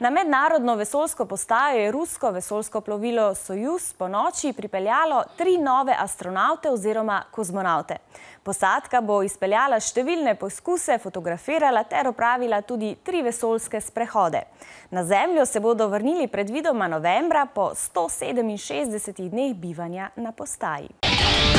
Na mednarodno vesolsko postajo je rusko vesolsko plovilo Sojus po noči pripeljalo tri nove astronaute oziroma kozmonaute. Posadka bo izpeljala številne poskuse, fotografirala ter opravila tudi tri vesolske sprehode. Na Zemljo se bodo vrnili predvidoma novembra po 167 dneh bivanja na postaji. Muzika